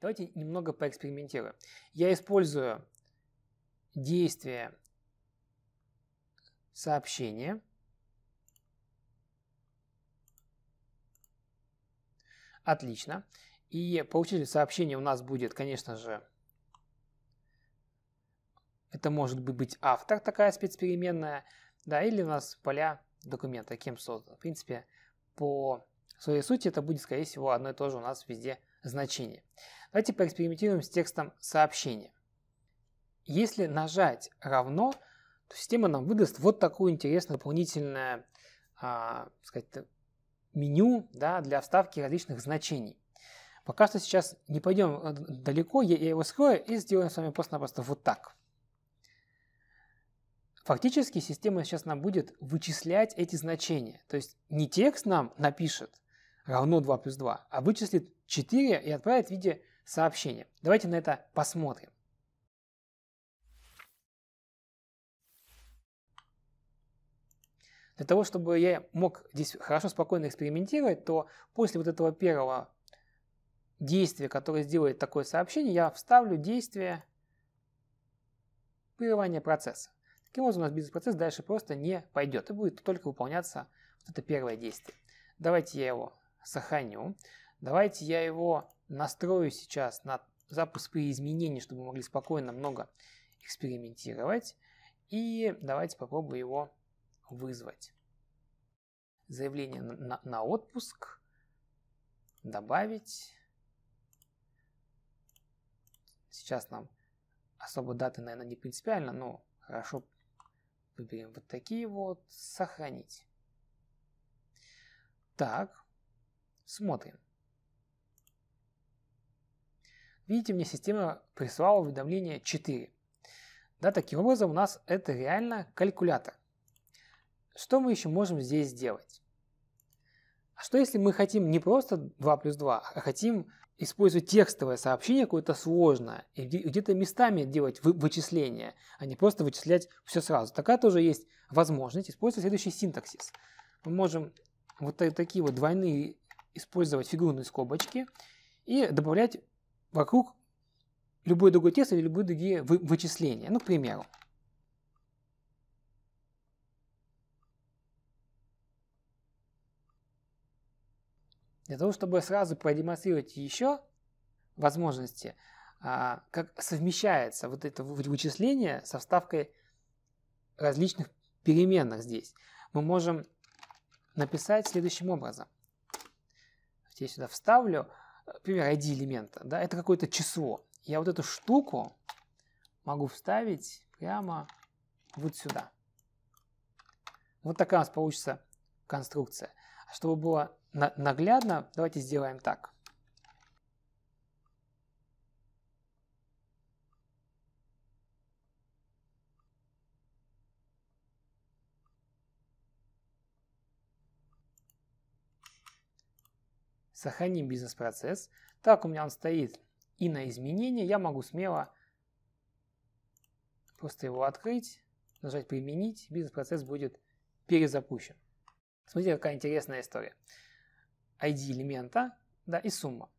Давайте немного поэкспериментируем. Я использую действие сообщения. Отлично. И получитель сообщения у нас будет, конечно же, это может быть автор, такая спецпеременная, да, или у нас поля документа, кем создан. В принципе, по своей сути это будет, скорее всего, одно и то же у нас везде значение. Давайте поэкспериментируем с текстом сообщения. Если нажать «равно», то система нам выдаст вот такое интересное дополнительное а, сказать, меню да, для вставки различных значений. Пока что сейчас не пойдем э, далеко, я, его скрою и сделаем с вами просто-напросто вот так. Фактически система сейчас нам будет вычислять эти значения. То есть не текст нам напишет, равно 2 плюс 2, а вычислит 4 и отправит в виде сообщения. Давайте на это посмотрим. Для того, чтобы я мог здесь хорошо, спокойно экспериментировать, то после вот этого первого действия, которое сделает такое сообщение, я вставлю действие прерывания процесса. Таким образом, у нас бизнес-процесс дальше просто не пойдет и будет только выполняться вот это первое действие. Давайте я его сохраню. Давайте я его настрою сейчас на запуск при изменении, чтобы мы могли спокойно много экспериментировать. И давайте попробую его вызвать. Заявление на, на отпуск. Добавить. Сейчас нам особо даты, наверное, не принципиально, но хорошо выберем вот такие вот. Сохранить. Так, Смотрим. Видите, мне система прислала уведомление 4. Да, таким образом у нас это реально калькулятор. Что мы еще можем здесь сделать? А что если мы хотим не просто 2 плюс 2, а хотим использовать текстовое сообщение какое-то сложное и где-то местами делать вычисления, а не просто вычислять все сразу. Такая тоже есть возможность использовать следующий синтаксис. Мы можем вот такие вот двойные использовать фигурные скобочки и добавлять вокруг любой другой тест или любые другие вычисления. Ну, к примеру. Для того, чтобы сразу продемонстрировать еще возможности, а, как совмещается вот это вычисление со вставкой различных переменных здесь, мы можем написать следующим образом я сюда вставлю, э, например, ID элемента, да, это какое-то число. Я вот эту штуку могу вставить прямо вот сюда. Вот такая у нас получится конструкция. Чтобы было наглядно, давайте сделаем так. Сохраним бизнес-процесс. Так у меня он стоит. И на изменения я могу смело просто его открыть, нажать «Применить», бизнес-процесс будет перезапущен. Смотрите, какая интересная история. ID элемента да, и сумма.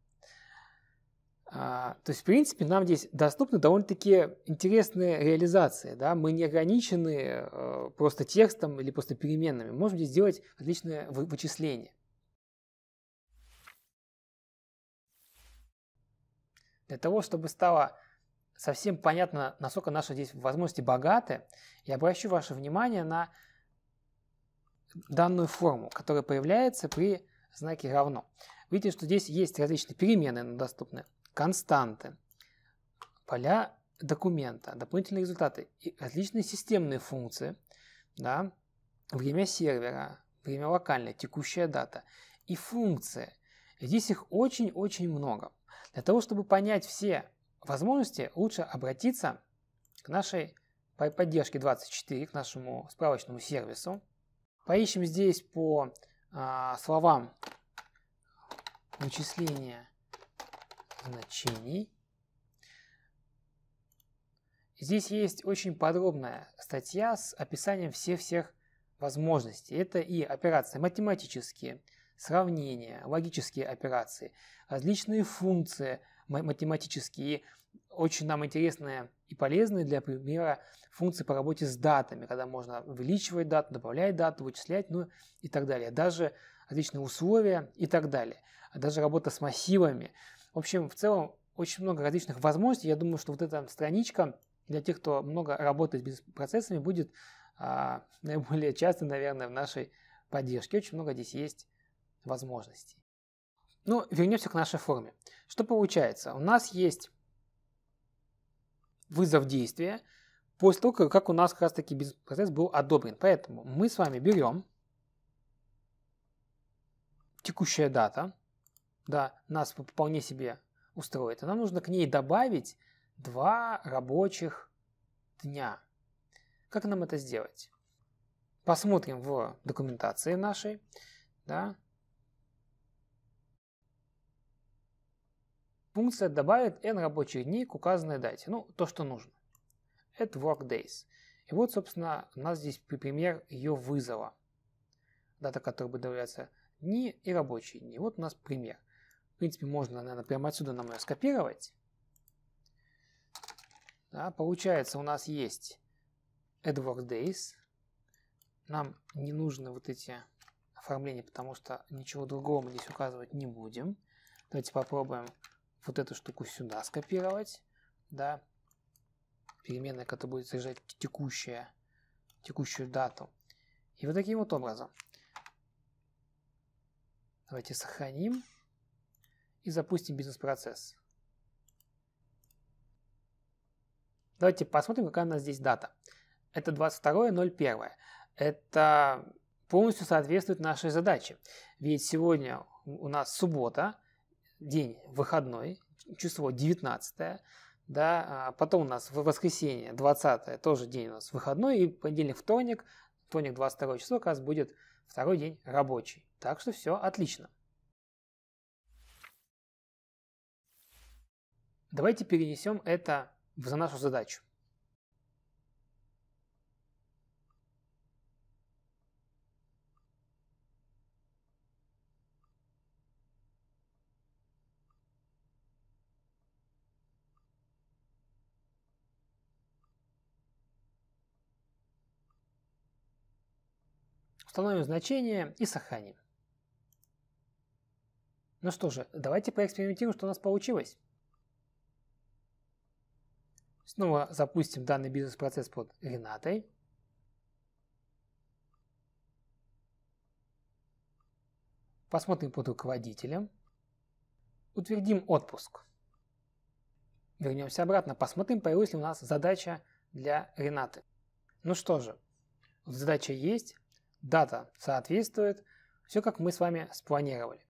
А, то есть, в принципе, нам здесь доступны довольно-таки интересные реализации. Да? Мы не ограничены э, просто текстом или просто переменными. Мы можем здесь сделать отличное вычисление. Для того, чтобы стало совсем понятно, насколько наши здесь возможности богаты, я обращу ваше внимание на данную форму, которая появляется при знаке «равно». Видите, что здесь есть различные переменные доступны, константы, поля документа, дополнительные результаты, и различные системные функции, да, время сервера, время локальное, текущая дата и функции. Здесь их очень-очень много. Для того, чтобы понять все возможности, лучше обратиться к нашей поддержке 24, к нашему справочному сервису. Поищем здесь по а, словам вычисления значений. Здесь есть очень подробная статья с описанием всех-всех возможностей. Это и операции математические, сравнения, логические операции, различные функции математические, очень нам интересные и полезные для примера функции по работе с датами, когда можно увеличивать дату, добавлять дату, вычислять, ну и так далее. Даже различные условия и так далее. Даже работа с массивами. В общем, в целом очень много различных возможностей. Я думаю, что вот эта страничка для тех, кто много работает с процессами будет а, наиболее часто, наверное, в нашей поддержке. Очень много здесь есть возможностей. Ну, вернемся к нашей форме. Что получается? У нас есть вызов действия после того, как у нас как раз-таки бизнес-процесс был одобрен. Поэтому мы с вами берем текущая дата, да, нас вполне себе устроит, нам нужно к ней добавить два рабочих дня. Как нам это сделать? Посмотрим в документации нашей, да, Функция добавит n рабочих дней к указанной дате, ну, то, что нужно. At work days. И вот, собственно, у нас здесь пример ее вызова. Дата, которая будет добавляться дни и рабочие дни. Вот у нас пример. В принципе, можно, наверное, прямо отсюда нам ее скопировать. Да, получается, у нас есть AdWords Days. Нам не нужны вот эти оформления, потому что ничего другого мы здесь указывать не будем. Давайте попробуем вот эту штуку сюда скопировать, да, переменная, которая будет содержать текущая, текущую дату. И вот таким вот образом. Давайте сохраним и запустим бизнес-процесс. Давайте посмотрим, какая у нас здесь дата. Это 22.01. Это полностью соответствует нашей задаче. Ведь сегодня у нас суббота, день выходной, число 19 да, а потом у нас в воскресенье 20 тоже день у нас выходной, и понедельник, вторник, вторник 22 число как раз будет второй день рабочий. Так что все отлично. Давайте перенесем это за нашу задачу. установим значение и сохраним. Ну что же, давайте поэкспериментируем, что у нас получилось. Снова запустим данный бизнес-процесс под Ренатой. Посмотрим под руководителем. Утвердим отпуск. Вернемся обратно, посмотрим, появилась ли у нас задача для Ренаты. Ну что же, задача есть, дата соответствует, все как мы с вами спланировали.